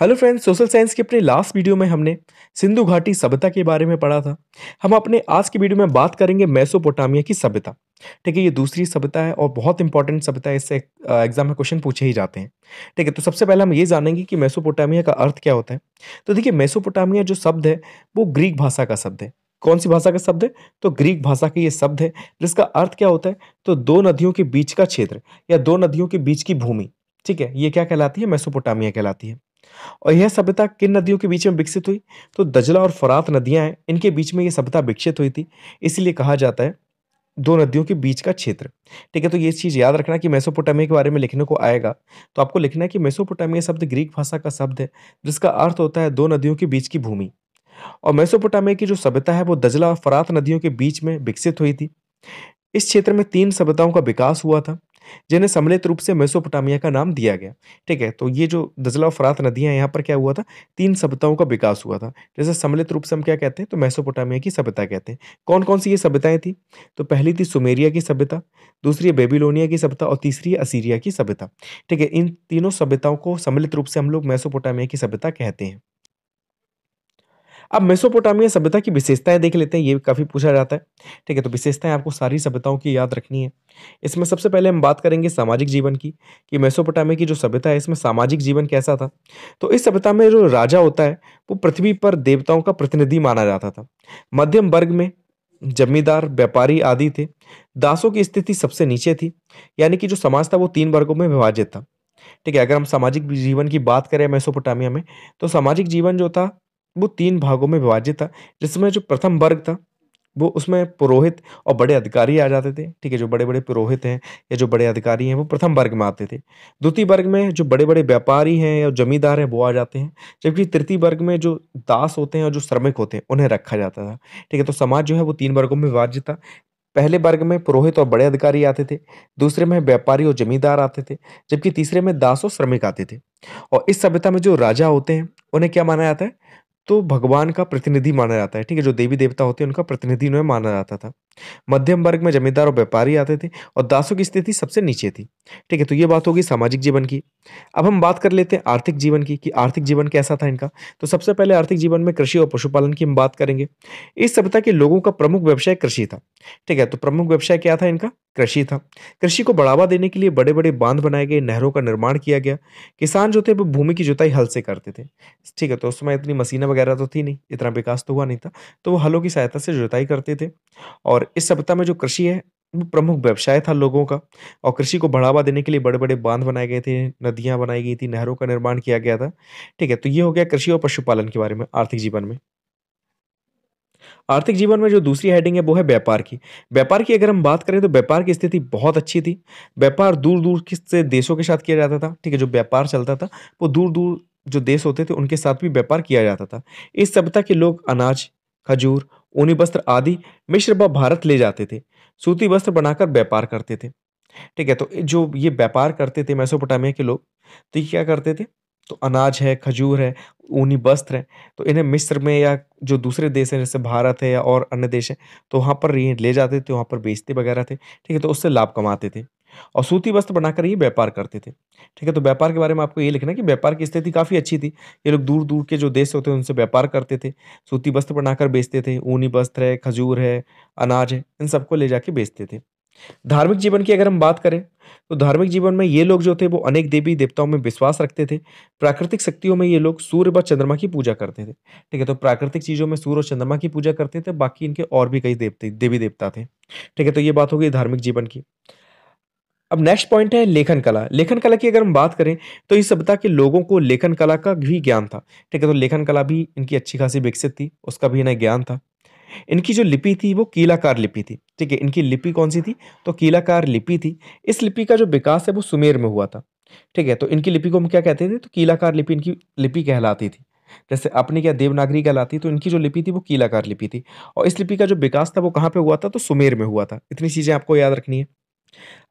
Hello friends social science की अपने last video में हमने सिंधु घाटी सभ्यता के बारे में पढ़ा था हम अपने आज की वीडियो में बात करेंगे मैसोपोटामिया की सभ्यता ठीक है ये दूसरी सभ्यता है और बहुत इंपॉर्टेंट सभ्यता है इससे एग्जाम में क्वेश्चन पूछे ही जाते हैं ठीक है तो सबसे पहले हम ये जानेंगे कि मैसोपोटामिया का अर्थ क्या होता है तो देखिए मैसोपोटामिया जो शब्द है वो ग्रीक भाषा का शब्द है कौन सी भाषा का शब्द है तो ग्रीक भाषा का ये शब्द है जिसका अर्थ क्या होता है तो दो नदियों के बीच का क्षेत्र या दो नदियों के बीच की भूमि ठीक है ये क्या कहलाती है मैसोपोटामिया कहलाती है और यह सभ्यता किन नदियों के बीच में विकसित हुई तो दजला और फरात नदियाँ हैं इनके बीच में ये सभ्यता विकसित हुई थी इसलिए कहा जाता है दो नदियों के बीच का क्षेत्र ठीक है तो ये चीज़ याद रखना कि मेसोपोटामिया के बारे में लिखने को आएगा तो आपको लिखना है कि मेसोपोटामिया शब्द ग्रीक भाषा का शब्द है जिसका अर्थ होता है दो नदियों के बीच की भूमि और मेसोपोटामिया की जो सभ्यता है वो दजला और फरात नदियों के बीच में विकसित हुई थी इस क्षेत्र में तीन सभ्यताओं का विकास हुआ था जिन्हें सम्मिलित रूप से मेसोपोटामिया का नाम दिया गया ठीक है तो ये जो दजला और फरात नदियाँ यहाँ पर क्या हुआ था तीन सभ्यताओं का विकास हुआ था जैसे सम्मिलित रूप से हम क्या कहते हैं तो मेसोपोटामिया की सभ्यता कहते हैं कौन कौन सी ये सभ्यताएँ थी तो पहली थी सुमेरिया की सभ्यता दूसरी है बेबीलोनिया की सभ्यता और तीसरी है असीरिया की सभ्यता ठीक है इन तीनों सभ्यताओं को सम्मिलित रूप से हम लोग मेसोपोटामिया की सभ्यता कहते हैं अब मेसोपोटामिया सभ्यता की विशेषताएं देख लेते हैं ये काफ़ी पूछा जाता है ठीक है तो विशेषताएं आपको सारी सभ्यताओं की याद रखनी है इसमें सबसे पहले हम बात करेंगे सामाजिक जीवन की कि मेसोपोटामिया की जो सभ्यता है इसमें सामाजिक जीवन कैसा था तो इस सभ्यता में जो राजा होता है वो पृथ्वी पर देवताओं का प्रतिनिधि माना जाता था मध्यम वर्ग में जमींदार व्यापारी आदि थे दासों की स्थिति सबसे नीचे थी यानी कि जो समाज था वो तीन वर्गों में विभाजित था ठीक है अगर हम सामाजिक जीवन की बात करें मेसोपोटामिया में तो सामाजिक जीवन जो था वो तीन भागों में विभाजित था जिसमें जो प्रथम वर्ग था वो उसमें पुरोहित और बड़े अधिकारी आ जाते थे ठीक है जो बड़े बड़े पुरोहित हैं या जो बड़े अधिकारी हैं वो प्रथम वर्ग में आते थे द्वितीय वर्ग में जो बड़े बड़े व्यापारी हैं या जमींदार हैं वो आ जाते हैं जबकि तृतीय वर्ग में जो दास होते हैं और जो श्रमिक होते हैं उन्हें रखा जाता था ठीक है तो समाज जो है वो तीन वर्गों में विभाजित था पहले वर्ग में पुरोहित और बड़े अधिकारी आते थे दूसरे में व्यापारी और जमींदार आते थे जबकि तीसरे में दास और श्रमिक आते थे और इस सभ्यता में जो राजा होते हैं उन्हें क्या माना जाता है तो भगवान का प्रतिनिधि माना जाता है ठीक है जो देवी देवता होते हैं उनका प्रतिनिधि उन्हें माना जाता था मध्यम वर्ग में जमींदार और व्यापारी आते थे और दासों की स्थिति सबसे नीचे थी ठीक है तो ये बात होगी सामाजिक जीवन की अब हम बात कर लेते हैं आर्थिक जीवन की कि आर्थिक जीवन कैसा था इनका तो सबसे पहले आर्थिक जीवन में कृषि और पशुपालन की हम बात करेंगे इस सभ्यता के लोगों का प्रमुख व्यवसाय कृषि था ठीक है तो प्रमुख व्यवसाय क्या था इनका कृषि था कृषि को बढ़ावा देने के लिए बड़े बड़े बांध बनाए गए नहरों का निर्माण किया गया किसान जो थे वो भूमि की जुताई हल से करते थे ठीक है तो उस समय इतनी मशीनें वगैरह तो थी नहीं इतना विकास तो हुआ नहीं था तो वो हलों की सहायता से जुताई करते थे और इस सभ्यता में जो कृषि है वो प्रमुख व्यवसाय था लोगों का और कृषि को बढ़ावा देने के लिए बड़े बड़े बांध बनाए गए थे नदियाँ बनाई गई थी नहरों का निर्माण किया गया था ठीक है तो ये हो गया कृषि और पशुपालन के बारे में आर्थिक जीवन में आर्थिक जीवन में जो दूसरी हेडिंग है वो है व्यापार की व्यापार की अगर हम बात करें तो व्यापार की स्थिति बहुत अच्छी थी व्यापार दूर दूर से देशों के साथ किया जाता था ठीक है जो व्यापार चलता था वो दूर दूर जो देश होते थे उनके साथ भी व्यापार किया जाता था इस सभ्यता के लोग अनाज खजूर ऊनी वस्त्र आदि मिश्र व भारत ले जाते थे सूती वस्त्र बनाकर व्यापार करते थे ठीक है तो जो ये व्यापार करते थे मैसोपोटामिया के लोग तो ये क्या करते थे तो अनाज है खजूर है ऊनी वस्त्र है तो इन्हें मिस्र में या जो दूसरे देश हैं जैसे भारत है या और अन्य देश हैं तो वहाँ पर ये ले जाते थे वहाँ पर बेचते वगैरह थे ठीक है तो उससे लाभ कमाते थे और सूती वस्त्र बनाकर ये व्यापार करते थे ठीक है तो व्यापार के बारे में आपको ये लिखना है कि व्यापार की स्थिति काफ़ी अच्छी थी ये लोग दूर दूर के जो देश होते हैं उनसे व्यापार करते थे सूती वस्त्र बनाकर बेचते थे ऊनी वस्त्र है खजूर है अनाज है इन सबको ले जाके बेचते थे धार्मिक जीवन की अगर हम बात करें तो धार्मिक जीवन में ये लोग जो थे वो अनेक देवी देवताओं में विश्वास रखते थे प्राकृतिक शक्तियों में ये लोग सूर्य व चंद्रमा की पूजा करते थे ठीक है तो प्राकृतिक चीज़ों में सूर्य और चंद्रमा की पूजा करते थे बाकी इनके और भी कई देवते देवी देवता थे ठीक है तो ये बात हो गई धार्मिक जीवन की अब नेक्स्ट पॉइंट है लेखन कला लेखन कला की अगर हम बात करें तो इस सभ्यता के लोगों को लेखन कला का भी ज्ञान था ठीक है तो लेखन कला भी इनकी अच्छी खासी विकसित थी उसका भी इन्हें ज्ञान था इनकी जो लिपि थी वो कीलाकार लिपि थी ठीक है इनकी लिपि कौन सी थी तो कीलाकार लिपि थी इस लिपि का जो विकास है वो सुमेर में हुआ था ठीक है तो इनकी लिपि को हम क्या कहते थे तो कीलाकार लिपि इनकी लिपि कहलाती थी जैसे अपनी क्या देवनागरी कहलाती तो इनकी जो लिपि थी वो कीलाकार लिपि थी और इस लिपि का जो विकास था वो कहाँ पे हुआ था तो सुमेर में हुआ था इतनी चीज़ें आपको याद रखनी है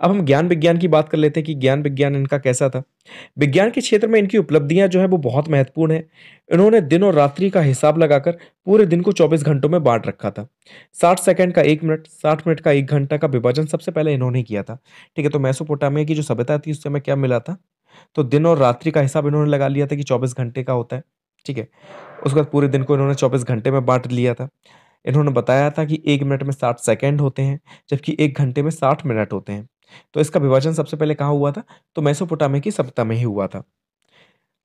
अब हम ज्ञान विज्ञान की बात कर लेते हैं कि ज्ञान विज्ञान इनका कैसा था विज्ञान के क्षेत्र में इनकी उपलब्धियां जो है वो बहुत महत्वपूर्ण है इन्होंने दिन और रात्रि का हिसाब लगाकर पूरे दिन को 24 घंटों में बांट रखा था 60 सेकंड का एक मिनट 60 मिनट का एक घंटा का विभाजन सबसे पहले इन्होंने किया था ठीक है तो मैसोपोटामिया की जो सभ्यता थी उससे हमें क्या मिला था तो दिन और रात्रि का हिसाब इन्होंने लगा लिया था कि चौबीस घंटे का होता है ठीक है उसके बाद पूरे दिन को इन्होंने चौबीस घंटे में बांट लिया था इन्होंने बताया था कि एक मिनट में साठ सेकेंड होते हैं जबकि एक घंटे में साठ मिनट होते हैं तो इसका विभाजन सबसे पहले कहाँ हुआ था तो मैसोपोटामिया की सभ्यता में ही हुआ था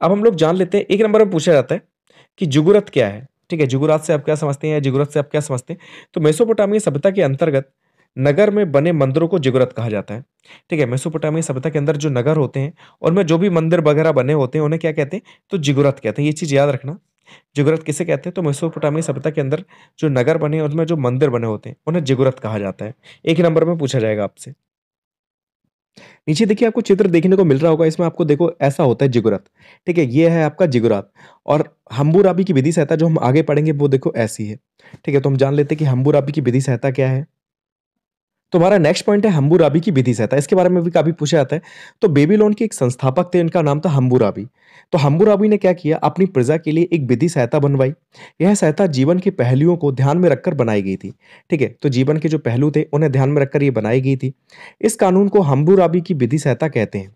अब हम लोग जान लेते हैं एक नंबर में पूछा जाता है कि जुगुरत क्या है ठीक है जुगुरात से आप क्या समझते हैं या जुगुरत से आप क्या समझते हैं तो मैसोपोटामिया सभ्यता के अंतर्गत नगर में बने मंदिरों को जुगुरत कहा जाता है ठीक है मैसोपोटामिया सभ्यता के अंदर जो नगर होते हैं उनमें जो भी मंदिर वगैरह बने होते हैं उन्हें क्या कहते हैं तो जिगुरत कहते हैं ये चीज़ याद रखना जिगुरत किसे कहते हैं तो मेसोपोटामी सभ्यता के अंदर जो नगर बने उनमें जो मंदिर बने होते हैं उन्हें जिगुरत कहा जाता है एक ही नंबर में पूछा जाएगा आपसे नीचे देखिए आपको चित्र देखने को मिल रहा होगा इसमें आपको देखो ऐसा होता है जिगुरत ठीक है ये है आपका जिगुरात और हम्बूराबी की विधि सहायता जो हम आगे पढ़ेंगे वो देखो ऐसी है ठीक है तो हम जान लेते हैं कि हम्बूराबी की विधि सहायता क्या है तो हमारा नेक्स्ट पॉइंट है हम्बूराबी की विधि सहायता इसके बारे में भी काफ़ी पूछा जाता है तो बेबी लोन के एक संस्थापक थे इनका नाम था हम्बूराबी तो हम्बूराबी ने क्या किया अपनी प्रजा के लिए एक विधि सहायता बनवाई यह सहायता जीवन के पहलुओं को ध्यान में रखकर बनाई गई थी ठीक है तो जीवन के जो पहलू थे उन्हें ध्यान में रखकर ये बनाई गई थी इस कानून को हम्बूराबी की विधि सहायता कहते हैं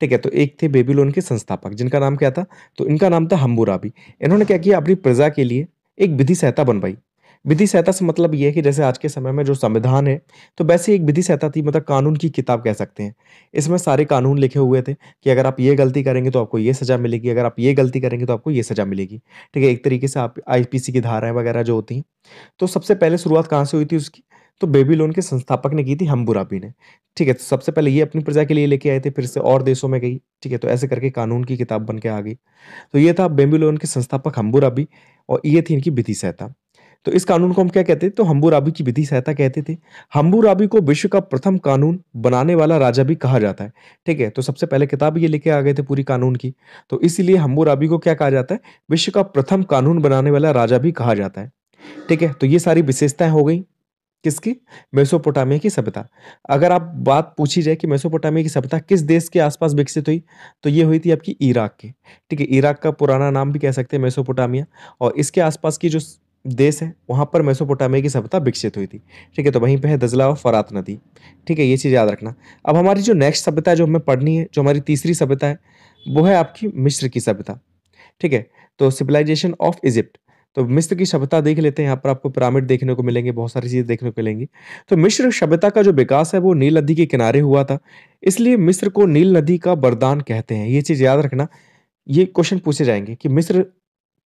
ठीक है तो एक थे बेबी लोन के संस्थापक जिनका नाम क्या था तो इनका नाम था हम्बूराबी इन्होंने क्या किया अपनी प्रजा के लिए एक विधि सहायता बनवाई विधि संहिता से मतलब ये है कि जैसे आज के समय में जो संविधान है तो वैसे एक विधि संहिता थी मतलब कानून की किताब कह सकते हैं इसमें सारे कानून लिखे हुए थे कि अगर आप ये गलती करेंगे तो आपको ये सज़ा मिलेगी अगर आप ये गलती करेंगे तो आपको ये सज़ा मिलेगी ठीक है एक तरीके से आप आई की धाराएँ वगैरह जो होती हैं तो सबसे पहले शुरुआत कहाँ से हुई थी उसकी तो बेबी लोन के संस्थापक ने की थी हम्बुराबी ने ठीक है तो सबसे पहले ये अपनी प्रजा के लिए लेके आए थे फिर से और देशों में गई ठीक है तो ऐसे करके कानून की किताब बन के आ गई तो ये था बेबी लोन के संस्थापक हम्बुराबी और ये थी इनकी विधि सहायता तो इस कानून को हम क्या कहते थे तो हम्बूराबी की विधि सहायता कहते थे राबी को विश्व का प्रथम कानून बनाने वाला राजा भी कहा जाता है ठीक है तो सबसे पहले किताब ये लेके आ गए थे पूरी कानून की तो इसीलिए राबी को क्या कहा जाता है विश्व का प्रथम कानून बनाने वाला राजा भी कहा जाता है ठीक है तो ये सारी विशेषताएं हो गई किसकी मेसोपोटामिया की सभ्यता अगर आप बात पूछी जाए कि मेसोपोटामिया की सभ्यता किस देश के आसपास विकसित हुई तो ये हुई थी आपकी इराक की ठीक है इराक का पुराना नाम भी कह सकते हैं मेसोपोटामिया और इसके आसपास की जो देश है वहाँ पर मेसोपोटामिया की सभ्यता विकसित हुई थी ठीक है तो वहीं पे है दजला और फरात नदी ठीक है ये चीज़ याद रखना अब हमारी जो नेक्स्ट सभ्यता जो हमें पढ़नी है जो हमारी तीसरी सभ्यता है वो है आपकी मिस्र की सभ्यता ठीक है तो सिविलाइजेशन ऑफ इजिप्ट तो मिस्र की सभ्यता देख लेते हैं यहाँ पर आपको पिरामिड देखने को मिलेंगे बहुत सारी चीज़ें देखने को मिलेंगी तो मिस्र सभ्यता का जो विकास है वो नील नदी के किनारे हुआ था इसलिए मिस्र को नील नदी का वरदान कहते हैं ये चीज़ याद रखना ये क्वेश्चन पूछे जाएंगे कि मिस्र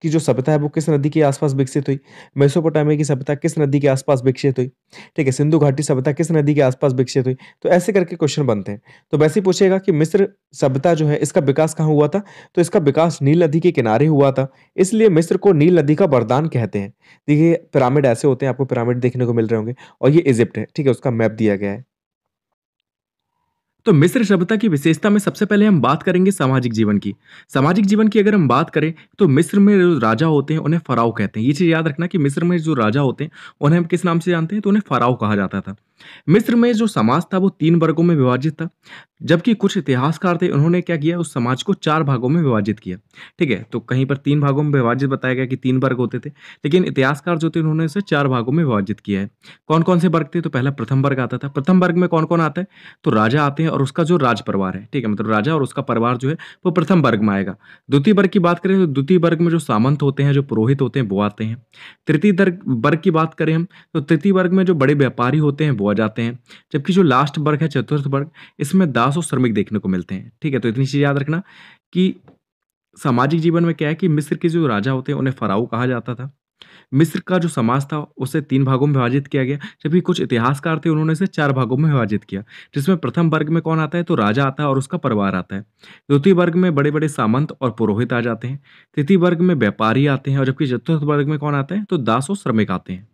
की जो सभ्यता है वो किस नदी के आसपास विकसित हुई मेसोपोटामिया की सभ्यता किस नदी के आसपास विकसित हुई ठीक है सिंधु घाटी सभ्यता किस नदी के आसपास विकसित हुई तो ऐसे करके क्वेश्चन बनते हैं तो वैसे पूछेगा कि मिस्र सभ्यता जो है इसका विकास कहाँ हुआ था तो इसका विकास नील नदी के किनारे हुआ था इसलिए मिस्र को नील नदी का वरदान कहते हैं देखिए पिरामिड ऐसे होते हैं आपको पिरामिड देखने को मिल रहे होंगे और ये इजिप्ट है ठीक है उसका मैप दिया गया है तो मिस्र सभ्यता की विशेषता में सबसे पहले हम बात करेंगे सामाजिक जीवन की सामाजिक जीवन की अगर हम बात करें तो मिस्र में जो राजा होते हैं उन्हें फराव कहते हैं ये चीज़ याद रखना कि मिस्र में जो राजा होते हैं उन्हें हम किस नाम से जानते हैं तो उन्हें फराव कहा जाता था मिस्र में जो समाज था वो तीन वर्गों में विभाजित था जबकि कुछ इतिहासकार थे उन्होंने क्या किया उस समाज को चार भागों में विभाजित किया ठीक है तो कहीं पर तीन भागों में विभाजित बताया गया कि तीन वर्ग होते थे लेकिन इतिहासकार जो थे उन्होंने इसे चार भागों में विभाजित किया है कौन कौन से वर्ग थे तो पहला प्रथम वर्ग आता था प्रथम वर्ग में कौन कौन आता है तो राजा आते हैं और उसका जो राज परिवार है ठीक है मतलब राजा और उसका परिवार जो है वो प्रथम वर्ग में आएगा द्वितीय वर्ग की बात करें तो द्वितीय वर्ग में जो सामंत होते हैं जो पुरोहित होते हैं वो आते हैं तृतीय वर्ग की बात करें हम तो तृतीय वर्ग में जो बड़े व्यापारी होते हैं वो आ जाते हैं जबकि जो लास्ट वर्ग है चतुर्थ वर्ग इसमें दास और श्रमिक देखने को मिलते हैं ठीक है तो इतनी चीज़ याद रखना कि सामाजिक जीवन में क्या है कि मिस्र के जो राजा होते हैं उन्हें फराऊ कहा जाता था मिस्र का जो समाज था उसे तीन भागों में विभाजित किया गया जबकि कुछ इतिहासकार थे उन्होंने इसे चार भागों में विभाजित किया जिसमें प्रथम वर्ग में कौन आता है तो राजा आता है और उसका परिवार आता है द्वितीय वर्ग में बड़े बड़े सामंत और पुरोहित आ जाते हैं तृतीय वर्ग में व्यापारी आते हैं और जबकि चतुर्थ वर्ग में कौन आता है तो दास और श्रमिक आते हैं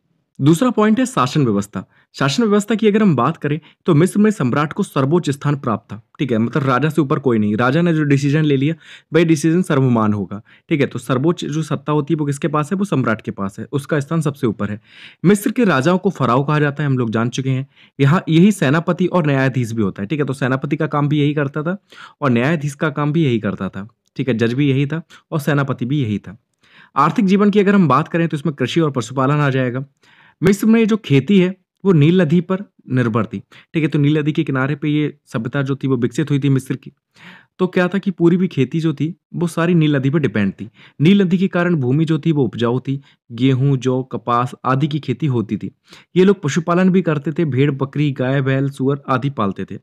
दूसरा पॉइंट है शासन व्यवस्था शासन व्यवस्था की अगर हम बात करें तो मिस्र में सम्राट को सर्वोच्च स्थान प्राप्त था ठीक है मतलब राजा से ऊपर कोई नहीं राजा ने जो डिसीजन ले लिया वही डिसीजन सर्वमान होगा ठीक है तो सर्वोच्च जो सत्ता होती है वो किसके पास है वो सम्राट के पास है उसका स्थान सबसे ऊपर है मिस्र के राजाओं को फराव कहा जाता है हम लोग जान चुके हैं यहाँ यही सेनापति और न्यायाधीश भी होता है ठीक है तो सेनापति का काम भी यही करता था और न्यायाधीश का काम भी यही करता था ठीक है जज भी यही था और सेनापति भी यही था आर्थिक जीवन की अगर हम बात करें तो इसमें कृषि और पशुपालन आ जाएगा मिस्र में जो खेती है वो नील नदी पर निर्भर थी ठीक है तो नील नदी के किनारे पे ये सभ्यता जो थी वो विकसित हुई थी मिस्र की तो क्या था कि पूरी भी खेती जो थी वो सारी नील नदी पर डिपेंड थी नील नदी के कारण भूमि जो थी वो उपजाऊ थी गेहूं जौ कपास आदि की खेती होती थी ये लोग पशुपालन भी करते थे भेड़ बकरी गाय बैल सुअर आदि पालते थे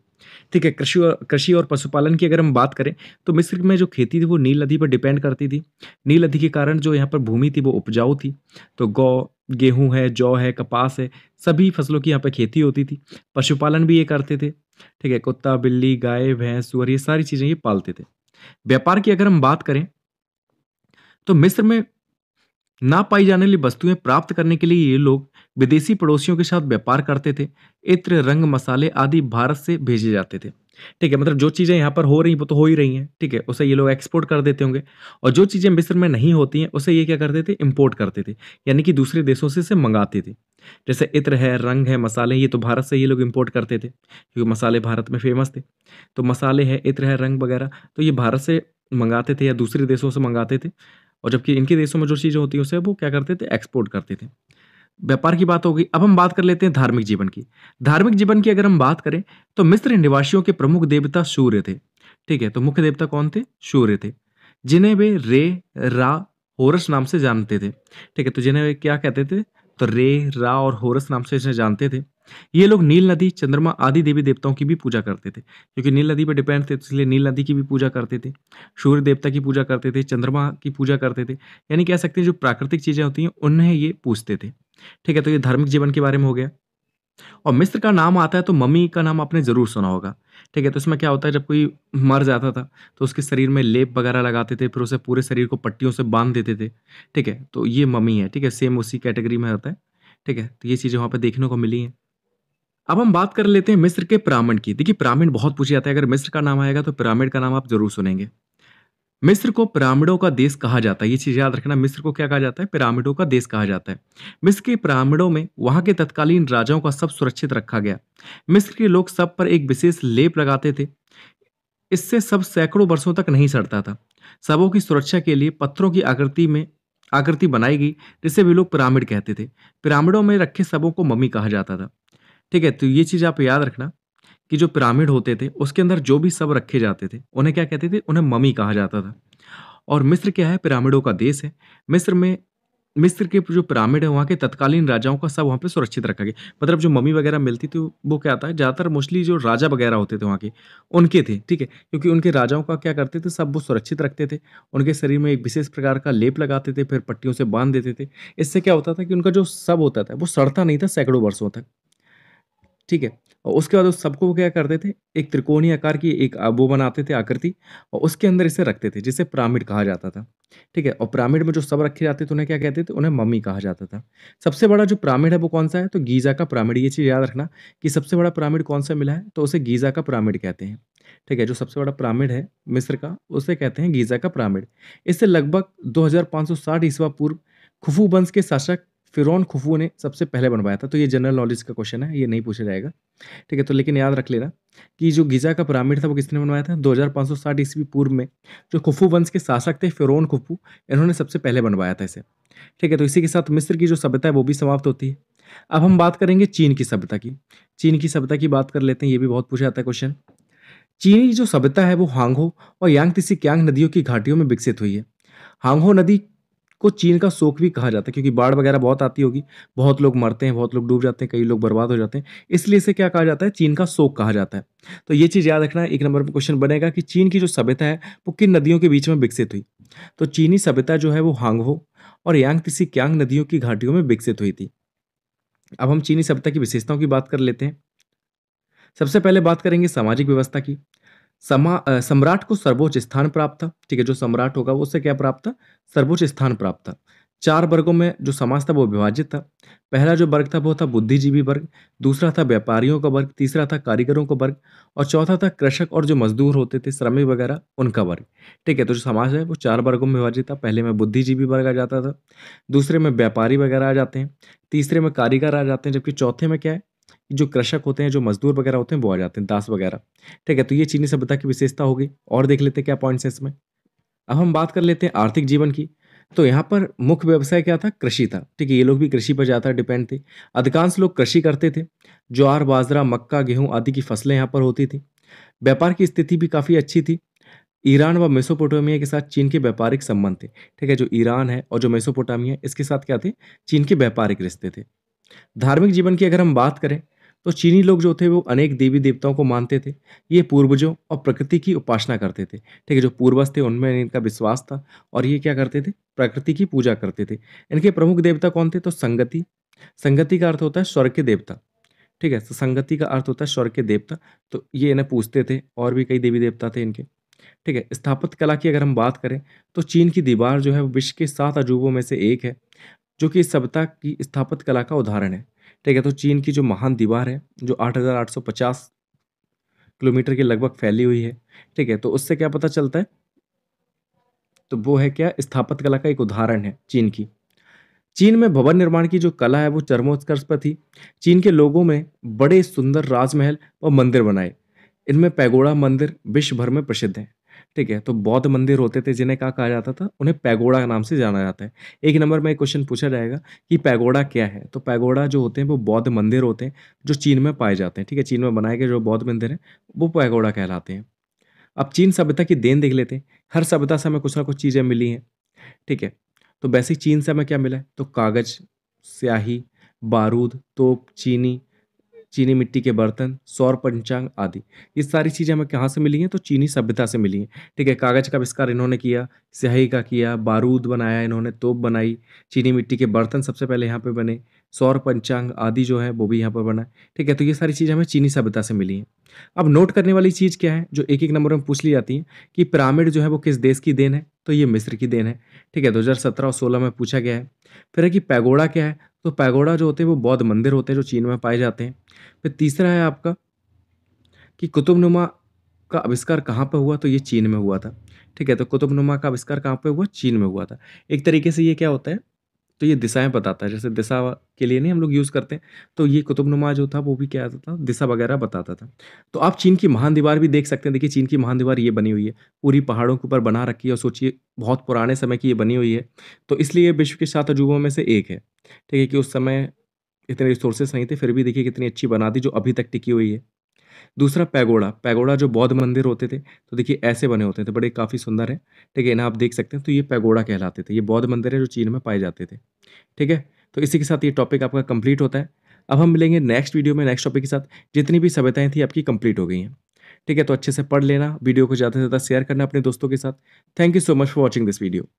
ठीक है कृषि कृषि और पशुपालन की अगर हम बात करें तो मिस्र में जो खेती थी वो नील नदी पर डिपेंड करती थी नील नदी के कारण जो यहाँ पर भूमि थी वो उपजाऊ थी तो गौ गेहूँ है जौ है कपास है सभी फसलों की यहाँ पर खेती होती थी पशुपालन भी ये करते थे ठीक है कुत्ता बिल्ली गाय भैंस सुअर ये सारी चीज़ें ये पालते थे व्यापार की अगर हम बात करें तो मिस्र में ना पाई जाने वाली वस्तुएं प्राप्त करने के लिए ये लोग विदेशी पड़ोसियों के साथ व्यापार करते थे इत्र रंग मसाले आदि भारत से भेजे जाते थे ठीक है मतलब जो चीज़ें यहाँ पर हो रही वो तो हो ही रही हैं ठीक है उसे ये लोग एक्सपोर्ट कर देते होंगे और जो चीज़ें मिस्र में नहीं होती हैं उसे ये क्या करते थे इम्पोर्ट करते थे यानी कि दूसरे देशों से इसे मंगाते थे जैसे इत्र है रंग है मसाले ये तो भारत से ये लोग इम्पोर्ट करते थे क्योंकि मसाले भारत में फेमस थे तो मसाले है इत्र है रंग वगैरह तो ये भारत से मंगाते थे या दूसरे देशों से मंगाते थे और जबकि इनके देशों में जो चीज़ें होती हैं उसे वो क्या करते थे एक्सपोर्ट करते थे व्यापार की बात हो गई अब हम बात कर लेते हैं धार्मिक जीवन की धार्मिक जीवन की अगर हम बात करें तो मिस्र निवासियों के प्रमुख देवता सूर्य थे ठीक है तो मुख्य देवता कौन थे सूर्य थे जिन्हें वे रे रा होरस नाम से जानते थे ठीक है तो जिन्हें वे क्या कहते थे तो रे रा और होरस नाम से इसे जानते थे ये लोग नील नदी चंद्रमा आदि देवी देवताओं की भी पूजा करते थे क्योंकि नील नदी पर डिपेंड थे तो इसलिए नील नदी की भी पूजा करते थे सूर्य देवता की पूजा करते थे चंद्रमा की पूजा करते थे यानी कह सकते हैं जो प्राकृतिक चीज़ें होती हैं उन्हें ये पूछते थे ठीक है तो ये धार्मिक जीवन के बारे में हो गया और मिस्र का नाम आता है तो मम्मी का नाम आपने ज़रूर सुना होगा ठीक है तो इसमें क्या होता है जब कोई मर जाता था तो उसके शरीर में लेप वगैरह लगाते थे फिर उसे पूरे शरीर को पट्टियों से बांध देते थे ठीक है तो ये मम्मी है ठीक है सेम उसी कैटेगरी में होता है ठीक है तो ये चीज़ें वहाँ पर देखने को मिली हैं अब हम बात कर लेते हैं मिस्र के पिरामिड की देखिए पिरामिड बहुत पूछे जाता है अगर मिस्र का नाम आएगा तो पिरामिड का नाम आप ज़रूर सुनेंगे मिस्र को पिरामिडों का देश कहा जाता है ये चीज़ याद रखना मिस्र को क्या कहा जाता है पिरामिडों का देश कहा जाता है मिस्र के पिरामिडों में वहाँ के तत्कालीन राजाओं का सब सुरक्षित रखा गया मिस्र के लोग सब पर एक विशेष लेप लगाते थे इससे सब सैकड़ों वर्षों तक नहीं सड़ता था सबों की सुरक्षा के लिए पत्थरों की आकृति में आकृति बनाई गई जिसे भी लोग पिरामिड कहते थे पिरामिडों में रखे सबों को मम्मी कहा जाता था ठीक है तो ये चीज़ आप याद रखना कि जो पिरामिड होते थे उसके अंदर जो भी सब रखे जाते थे उन्हें क्या कहते थे उन्हें ममी कहा जाता था और मिस्र क्या है पिरामिडों का देश है मिस्र में मिस्र के जो पिरामिड है वहाँ के तत्कालीन राजाओं का सब वहाँ पे सुरक्षित रखा गया मतलब जो मम्मी वगैरह मिलती थी वो क्या था ज़्यादातर मोस्टली जो राजा वगैरह होते थे वहाँ के उनके थे ठीक है क्योंकि उनके राजाओं का क्या करते थे सब वो सुरक्षित रखते थे उनके शरीर में एक विशेष प्रकार का लेप लगाते थे फिर पट्टियों से बांध देते थे इससे क्या होता था कि उनका जो सब होता था वो सड़ता नहीं था सैकड़ों वर्षों तक ठीक है और उसके बाद उस सबको क्या करते थे एक त्रिकोणीय आकार की एक वो बनाते थे आकृति और उसके अंदर इसे रखते थे जिसे पिरामिड कहा जाता था ठीक है और पिरामिड में जो सब रखे जाते थे उन्हें क्या कहते थे उन्हें मम्मी कहा जाता था सबसे बड़ा जो पिरामिड है वो कौन सा है तो गीज़ा का पिरामिड ये चीज़ याद रखना कि सबसे बड़ा पिरामिड कौन सा मिला है तो उसे गीज़ा का पिरामिड कहते हैं ठीक है जो सबसे बड़ा पिरामिड है मिस्र का उसे कहते हैं गीज़ा का पिरामिड इससे लगभग साठ ईस्वी पूर्व खुफू वंश के शासक फिरौन खुफू ने सबसे पहले बनवाया था तो ये जनरल नॉलेज का क्वेश्चन है ये नहीं पूछा जाएगा ठीक है तो लेकिन याद रख लेना कि जो गीज़ा का पिरामिड था वो किसने बनवाया था 2560 ईस्वी पूर्व में जो खुफू वंश के शासक थे फिरौन खुफू इन्होंने सबसे पहले बनवाया था इसे ठीक है तो इसी के साथ मिस्र की जो सभ्यता है वो भी समाप्त होती है अब हम बात करेंगे चीन की सभ्यता की चीन की सभ्यता की बात कर लेते हैं ये भी बहुत पूछा जाता है क्वेश्चन चीन की जो सभ्यता है वो हांगहो और यांग तिसी क्यांग नदियों की घाटियों में विकसित हुई है हांगहो नदी को चीन का शोक भी कहा जाता है क्योंकि बाढ़ वगैरह बहुत आती होगी बहुत लोग मरते हैं बहुत लोग डूब जाते हैं कई लोग बर्बाद हो जाते हैं इसलिए इसे क्या कहा जाता है चीन का शोक कहा जाता है तो ये चीज़ याद रखना एक नंबर पर क्वेश्चन बनेगा कि चीन की जो सभ्यता है वो किन नदियों के बीच में विकसित हुई तो चीनी सभ्यता जो है वो हांगहो और यांग तिसी क्यांग नदियों की घाटियों में विकसित हुई थी अब हम चीनी सभ्यता की विशेषताओं की बात कर लेते हैं सबसे पहले बात करेंगे सामाजिक व्यवस्था की समा सम्राट को सर्वोच्च स्थान प्राप्त था ठीक है जो सम्राट होगा उससे क्या प्राप्त था सर्वोच्च स्थान प्राप्त था चार वर्गों में जो समाज था वो विभाजित था पहला जो वर्ग था वो था बुद्धिजीवी वर्ग दूसरा था व्यापारियों का वर्ग तीसरा था कारीगरों का वर्ग और चौथा था कृषक और जो मजदूर होते थे श्रमिक वगैरह उनका वर्ग ठीक है तो जो समाज है वो चार वर्गों में विभाजित था पहले में बुद्धिजीवी वर्ग आ जाता था दूसरे में व्यापारी वगैरह आ जाते हैं तीसरे में कारीगर आ जाते हैं जबकि चौथे में क्या है जो कृषक होते हैं जो मजदूर वगैरह होते हैं वो आ जाते हैं दास वगैरह ठीक है तो ये चीनी सभ्यता की विशेषता हो गई और देख लेते हैं क्या पॉइंट्स हैं इसमें अब हम बात कर लेते हैं आर्थिक जीवन की तो यहाँ पर मुख्य व्यवसाय क्या था कृषि था ठीक है ये लोग भी कृषि पर ज़्यादा डिपेंड थे अधिकांश लोग कृषि करते थे ज्वार बाजरा मक्का गेहूँ आदि की फसलें यहाँ पर होती थी व्यापार की स्थिति भी काफ़ी अच्छी थी ईरान व मेसोपोटामिया के साथ चीन के व्यापारिक संबंध थे ठीक है जो ईरान है और जो मेसोपोटामिया इसके साथ क्या थे चीन के व्यापारिक रिश्ते थे धार्मिक जीवन की अगर हम बात करें तो चीनी लोग जो थे वो अनेक देवी देवताओं को मानते थे ये पूर्वजों और प्रकृति की उपासना करते थे ठीक है जो पूर्वज थे उनमें इनका विश्वास था और ये क्या करते थे प्रकृति की पूजा करते थे इनके प्रमुख देवता कौन थे तो संगति संगति का अर्थ होता है स्वर्ग के देवता ठीक है तो संगति का अर्थ होता है स्वर्ग के देवता तो ये इन्हें पूछते थे और भी कई देवी देवता थे इनके ठीक है स्थापत्य कला की अगर हम बात करें तो चीन की दीवार जो है विश्व के सात अजूबों में से एक है जो कि इस सभ्यता की स्थापत कला का उदाहरण है ठीक है तो चीन की जो महान दीवार है जो 8,850 किलोमीटर के लगभग फैली हुई है ठीक है तो उससे क्या पता चलता है तो वो है क्या स्थापत कला का एक उदाहरण है चीन की चीन में भवन निर्माण की जो कला है वो चरमोत्कर्ष पर थी चीन के लोगों में बड़े सुंदर राजमहल और मंदिर बनाए इनमें पैगोड़ा मंदिर विश्व भर में प्रसिद्ध है ठीक है, तो बौद्ध मंदिर होते थे जिन्हें क्या कहा जाता था, उन्हें पैगोडा नाम से जाना जाता है। एक नंबर में क्वेश्चन पूछा जाएगा कि पैगोडा क्या है? तो पैगोडा जो होते हैं वो बौद्ध मंदिर होते हैं, जो चीन में पाए जाते हैं, ठीक है? चीन में बनाए गए जो बौद्ध मंदिर हैं, वो पैगोडा कहलाते हैं। अब चीन सभ्यता की देन देख लेते हैं, हर सभ्यता से हमें कुछ ना कुछ चीज़ें मिली हैं, ठीक है? तो वैसे ही चीन से हमें क्या मिला है? तो कागज़, स्याही, बारूद, तोप, चीनी चीनी मिट्टी के बर्तन सौर पंचांग आदि ये सारी चीज़ें हमें कहाँ से मिली हैं तो चीनी सभ्यता से मिली हैं ठीक है कागज़ का आविष्कार इन्होंने किया स्याही का किया बारूद बनाया इन्होंने तोप बनाई चीनी मिट्टी के बर्तन सबसे पहले यहाँ पर बने सौर पंचांग आदि जो है वो भी यहाँ पर बना ठीक है तो ये सारी चीज़ें हमें चीनी सभ्यता से मिली हैं अब नोट करने वाली चीज़ क्या है जो एक एक नंबर में पूछ ली जाती है कि पिरामिड जो है वो किस देश की देन है तो ये मिस्र की देन है ठीक है 2017 और 16 में पूछा गया है फिर है कि पैगोड़ा क्या है तो पैगोडा जो होते हैं वो बौद्ध मंदिर होते हैं जो चीन में पाए जाते हैं फिर तीसरा है आपका कि कुतुब नुमा का आविष्कार कहाँ पर हुआ तो ये चीन में हुआ था ठीक है तो कुतुब नुमा का आविष्कार कहाँ पर हुआ चीन में हुआ था एक तरीके से ये क्या होता है तो ये दिशाएं बताता है जैसे दिशा के लिए नहीं हम लोग यूज़ करते तो ये कुतुब नुमा जो था वो भी क्या आता था दिशा वगैरह बताता था तो आप चीन की महान दीवार भी देख सकते हैं देखिए चीन की महान दीवार ये बनी हुई है पूरी पहाड़ों के ऊपर बना रखी है और सोचिए बहुत पुराने समय की ये बनी हुई है तो इसलिए ये विश्व के सात अजूबों में से एक है ठीक है कि उस समय इतने रिसोर्सेस नहीं थे फिर भी देखिए कितनी अच्छी बना दी जो अभी तक टिकी हुई है दूसरा पैगोड़ा पैगोड़ा जो बौद्ध मंदिर होते थे तो देखिए ऐसे बने होते थे बड़े काफ़ी सुंदर हैं ठीक है ना आप देख सकते हैं तो ये पैगोड़ा कहलाते थे ये बौद्ध मंदिर है जो चीन में पाए जाते थे ठीक है तो इसी के साथ ये टॉपिक आपका कंप्लीट होता है अब हम मिलेंगे नेक्स्ट वीडियो में नेक्स्ट टॉपिक के साथ जितनी भी सभ्यताएँ थी आपकी कंप्लीट हो गई हैं ठीक है तो अच्छे से पढ़ लेना वीडियो को ज़्यादा से ज़्यादा शेयर करना अपने दोस्तों के साथ thank you so much for watching this video